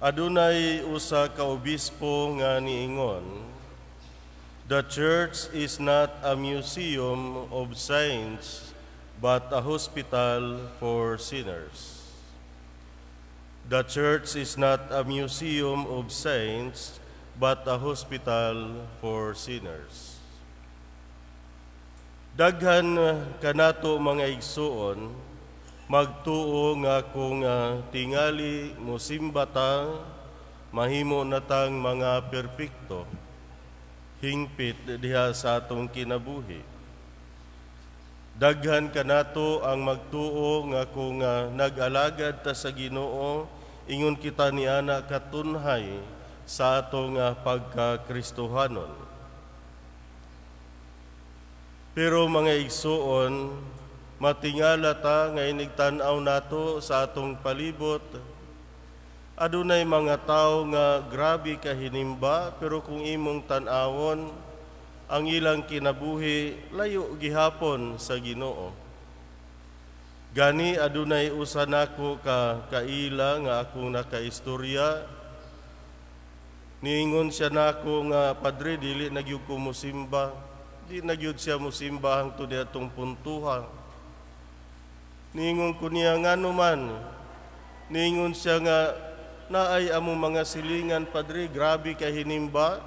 Adunay usa ka obispo nga niingon, The church is not a museum of saints, but a hospital for sinners. The church is not a museum of saints, but a hospital for sinners. Daghan kanato mga igsuon, magtuo nga kung uh, tingali musimbata mahimo natang mga perpekto hingpit diha sa atong kinabuhi daghan kanato ang magtuo nga kung uh, nag-alagad ta sa Ginoo ingon kita ni ana katunhay sa atong uh, pagkakristohanon pero mga igsuon Matingala ta nga inigtanaw nato sa atong palibot. Adunay mga tao nga grabe kahinimba pero kung imong tanawon ang ilang kinabuhi layo gihapon sa Ginoo. Gani adunay usa nako ka kaila nga akong nakaistorya niingon siya nako nga padre dili nagyud ko musimba di nagyud siya musimba hangtod atong puntuhan Ningon ko niya nga naman, ningon siya nga, naay among mga silingan, Padre, grabe ka hinimba.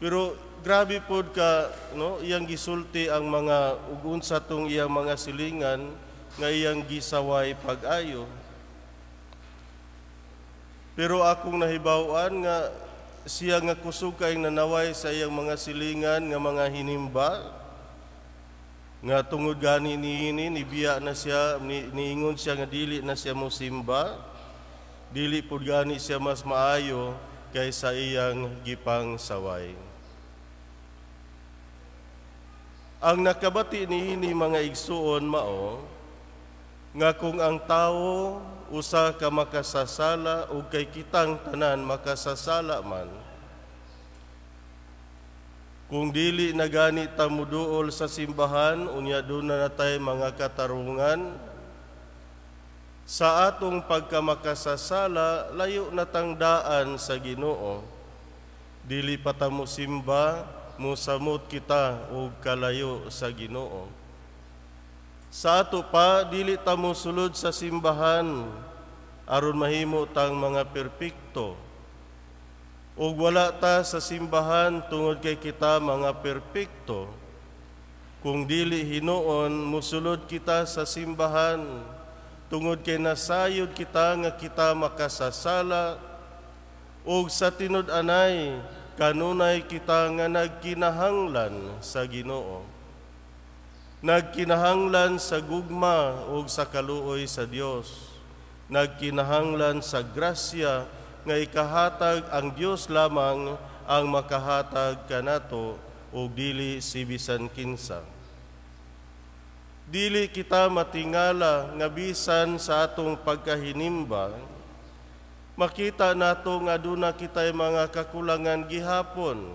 Pero grabe pod ka, no, iyang gisulti ang mga ugun sa tong iyang mga silingan, nga iyang gisaway pag-ayo. Pero akong nahibawan nga siya nga kusog kay nanaway sa iyang mga silingan nga mga hinimba nga tungod gani niini nibiya na siya ni, niingon siya nga dili na siya mo simba dili pud gani siya mas maayo kaysa iyang gipang saway ang nakabati niini mga igsuon mao nga kung ang tawo usa ka makasasala ug kay kitang tanan makasasala man kung dili na gani ta muduol sa simbahan, unya doon na natay mga katarungan, sa atong pagkamakasasala, layo natangdaan sa ginoo. Dili pata mo simba, musamot kita o kalayo sa ginoo. Sa ato pa, dili ta mo sulod sa simbahan, aron mahimo tang mga perpekto o wala ta sa simbahan tungod kay kita mga perpekto, kung dili hinuon, musulod kita sa simbahan, tungod kay nasayod kita nga kita makasasala, o sa tinud-anay, kanunay kita nga nagkinahanglan sa ginoo. Nagkinahanglan sa gugma o sa kaluoy sa Dios. Nagkinahanglan sa grasya nga ikahatag ang Dios lamang ang makahatag kanato og dili si bisan kinsa. Dili kita matingala nga bisan sa atong pagkahinimba makita nato nga aduna kitay mga kakulangan gihapon.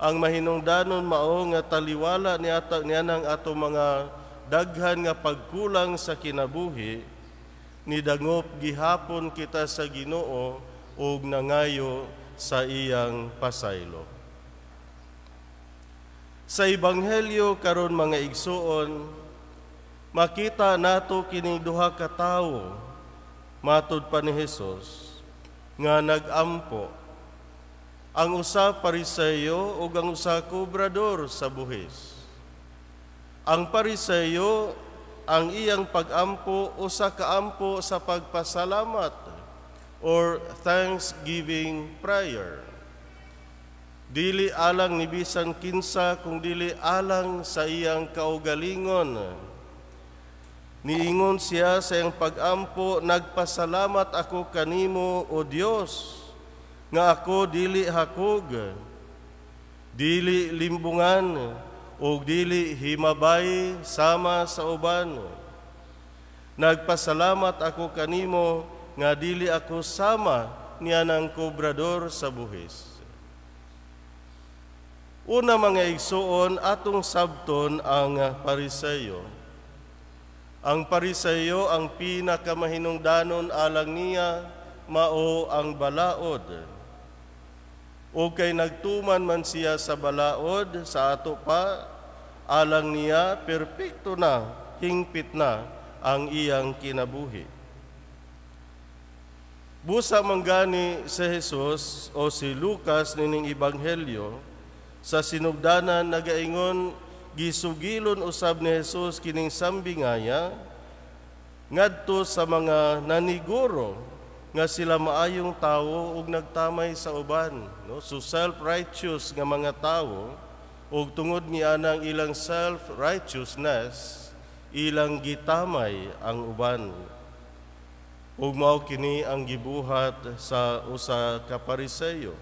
Ang mahinungdanon mao nga taliwala ni atang niyanang ato mga daghan nga pagkulang sa kinabuhi nidangop gihapon kita sa Ginoo ug nangayo sa iyang pasaylo. Sa ebanghelyo karon mga igsuon, makita nato kini duha ka tawo matud pa ni Hesus nga nagampo ang usa pariseyo ug ang usa kubrador sa buhis. Ang pariseyo ang iyang pagampo o sa kaampo sa pagpasalamat or thanksgiving prayer. Dili alang ni bisan kinsa kung dili alang sa iyang kaugalingon. Niingon siya sa iyang pagampo, nagpasalamat ako kanimo o Dios nga ako dili hakog, dili limbungan, ug dili himabay sama sa uban. Nagpasalamat ako kanimo nga dili ako sama niya ng kobrador sa buhis. Una mga igsuon atong sabton ang pariseyo. Ang pariseyo ang pinakamahinungdanon alang niya mao ang balaod. O kay nagtuman man siya sa balaod sa ato pa alang niya perpekto na, hingpit na ang iyang kinabuhi. Busa manggani si Jesus o si Lucas nining Ibanghelyo sa sinugdanan nagaingon gisugilon usab ni Jesus kining sambingaya ngadto sa mga naniguro nga sila maayong tawo ug nagtamay sa uban no so self righteous nga mga tawo ug tungod ni anang ilang self-righteousness, ilang gitamay ang uban. Ug mao kini ang gibuhat sa usa ka Pariseyo.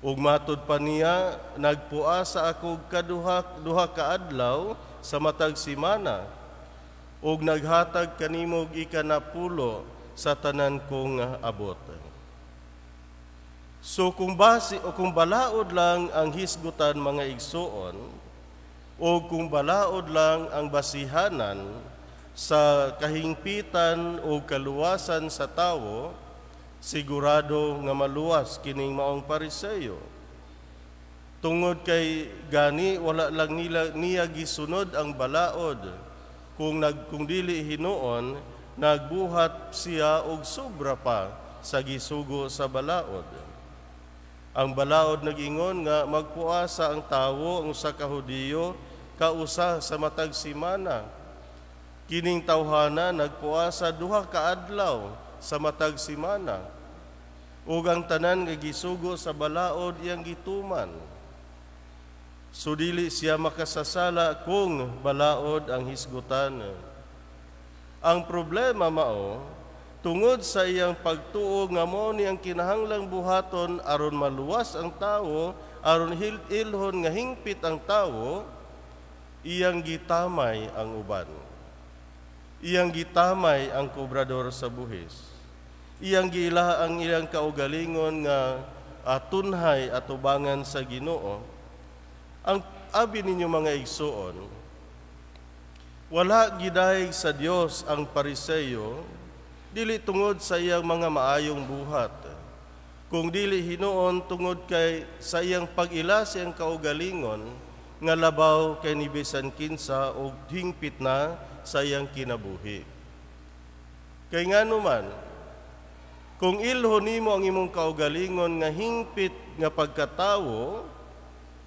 Ug matud pa niya, nagpua sa akog kaduha duha ka adlaw sa matag simana. Ug naghatag kanimog ikanapulo sa tanan kong abot. So kung base o kung balaod lang ang hisgutan mga igsuon o kung balaod lang ang basihanan sa kahingpitan o kaluwasan sa tawo, sigurado nga maluwas kining maong pariseyo. Tungod kay gani wala lang nila niya gisunod ang balaod kung nag kung dili hinuon nagbuhat siya og sobra pa sa gisugo sa balaod. Ang balaod nagingon nga magpuasa ang tawo ang usa ka Hudiyo kausa sa matag simana. Kining tawhana nagpuasa duha ka adlaw sa matag simana. Ug ang tanan nga gisugo sa balaod iyang gituman. Sudili siya makasasala kung balaod ang hisgutan. Ang problema mao Tungod sa iyang pagtuo nga mo ni ang kinahanglang buhaton aron maluwas ang tawo aron hil ilhon nga hingpit ang tawo iyang gitamay ang uban. Iyang gitamay ang kobrador sa buhis. Iyang giila ang iyang kaugalingon nga atunhay ah, at ubangan sa Ginoo. Ang abi ninyo mga igsuon, wala gidayeg sa Dios ang pariseyo dili tungod sa iyang mga maayong buhat kung dili hinuon tungod kay sa iyang pag-ila sa iyang kaugalingon nga labaw kay nibisan kinsa og hingpit na sa iyang kinabuhi kay nganuman kung ilho nimo ang imong kaugalingon nga hingpit nga pagkatawo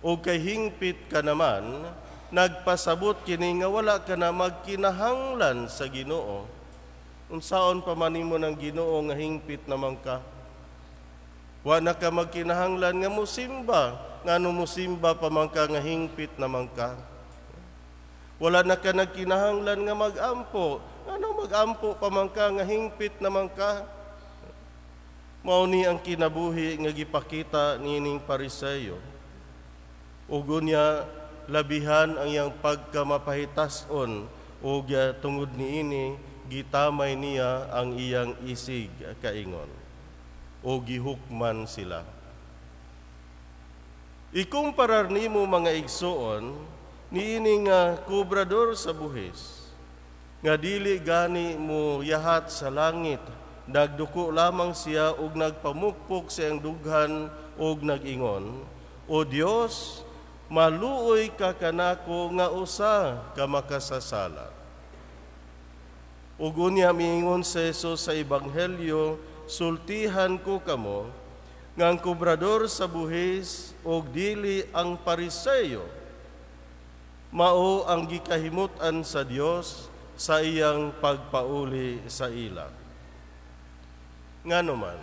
o kay hingpit ka naman nagpasabot kini nga wala ka na magkinahanglan sa Ginoo unsaon pa manimo ng Ginoo nga hingpit naman ka wa na ka magkinahanglan nga musimba ngano musimba pa man ka nga hingpit naman ka wala na ka nagkinahanglan nga magampo ngano magampo pa man ka nga hingpit naman ka mao ni ang kinabuhi nga gipakita nining pariseyo ugo niya labihan ang iyang pagkamapahitas-on og ah, tungod ni ini gitamay niya ang iyang isig kaingon o gihukman sila. Ikumparar nimo mga igsoon niini nga kubrador sa buhis nga dili gani mo yahat sa langit nagduko lamang siya og nagpamukpok sa ang dughan og nagingon O Dios maluoy ka kanako nga usa ka makasasala Ug unya miingon si Jesus sa ebanghelyo, sultihan ko kamo nga ang kubrador sa buhis ug dili ang Pariseyo mao ang gikahimutan sa Dios sa iyang pagpauli sa ila. Nganuman,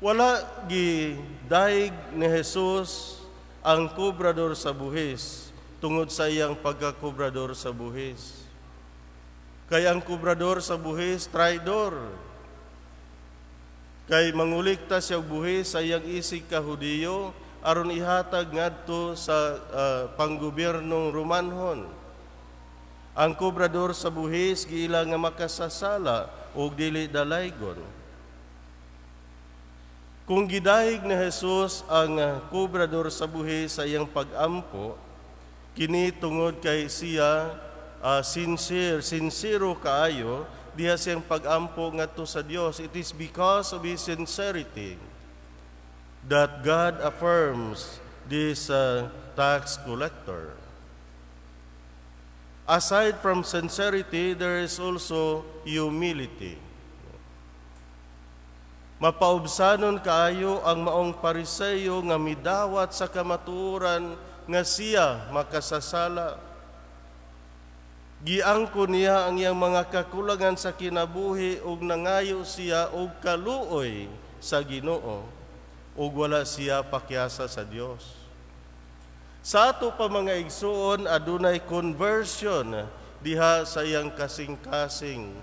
wala gidaig ni Jesus ang kubrador sa buhis tungod sa iyang pagkakubrador sa buhis Kay ang kubrador sa buhis, traidor. Kay mangulikta siya buhis sa iyang isig kahudiyo, aron ihatag ngadto sa uh, ah, panggobernong Romanhon. Ang kubrador sa buhis giila nga makasasala ug dili dalaygon. Kung gidahig na Hesus ang kubrador sa buhis sa iyang pagampo, kini tungod kay siya uh, sincere, sincero kaayo, diha siyang pagampo to sa Dios. It is because of his sincerity that God affirms this uh, tax collector. Aside from sincerity, there is also humility. Mapaubsanon kaayo ang maong pariseyo nga midawat sa kamaturan nga siya makasasala Giangko niya ang iyang mga kakulangan sa kinabuhi ug nangayo siya og kaluoy sa Ginoo ug wala siya pakyasa sa Dios. Sa ato pa mga igsuon adunay conversion diha sa iyang kasing-kasing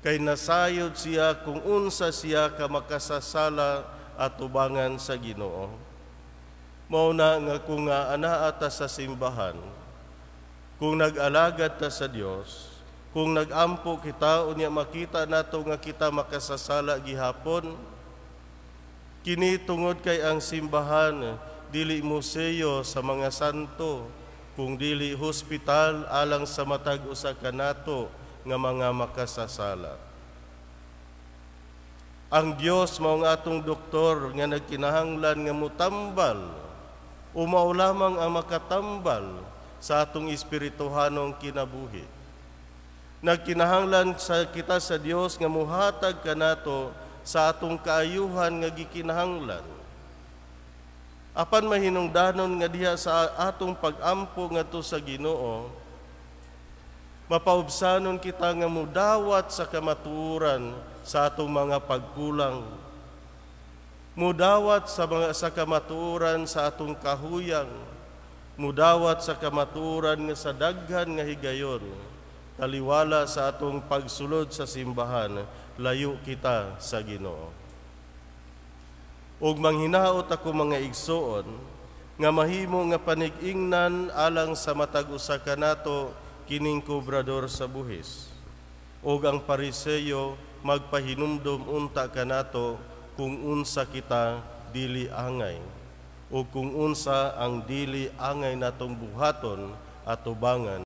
kay nasayod siya kung unsa siya ka makasasala at tubangan sa Ginoo. Mao na nga kung nga ana ta sa simbahan kung nag-alagad ta sa Dios, kung nagampo kita unya makita nato nga kita makasasala gihapon, kini tungod kay ang simbahan dili museo sa mga santo, kung dili hospital alang sa matag usa ka nato nga mga makasasala. Ang Dios mao nga atong doktor nga nagkinahanglan nga mutambal, o mao lamang ang makatambal sa atong espirituhanong kinabuhi. Nagkinahanglan sa kita sa Dios nga muhatag kanato sa atong kaayuhan nga gikinahanglan. Apan mahinungdanon nga diha sa atong pag-ampo ngadto sa Ginoo, mapaubsanon kita nga mudawat sa kamaturan sa atong mga pagkulang. Mudawat sa mga sa kamaturan sa atong kahuyang mudawat sa kamaturan nga sa daghan nga higayon taliwala sa atong pagsulod sa simbahan layo kita sa Ginoo ug manghinaot ako mga igsoon nga mahimo nga panig-ingnan alang sa matag usa ka nato kining kobrador sa buhis ug ang pariseyo magpahinumdom unta kanato kung unsa kita dili angay o kung unsa ang dili angay natong buhaton at ubangan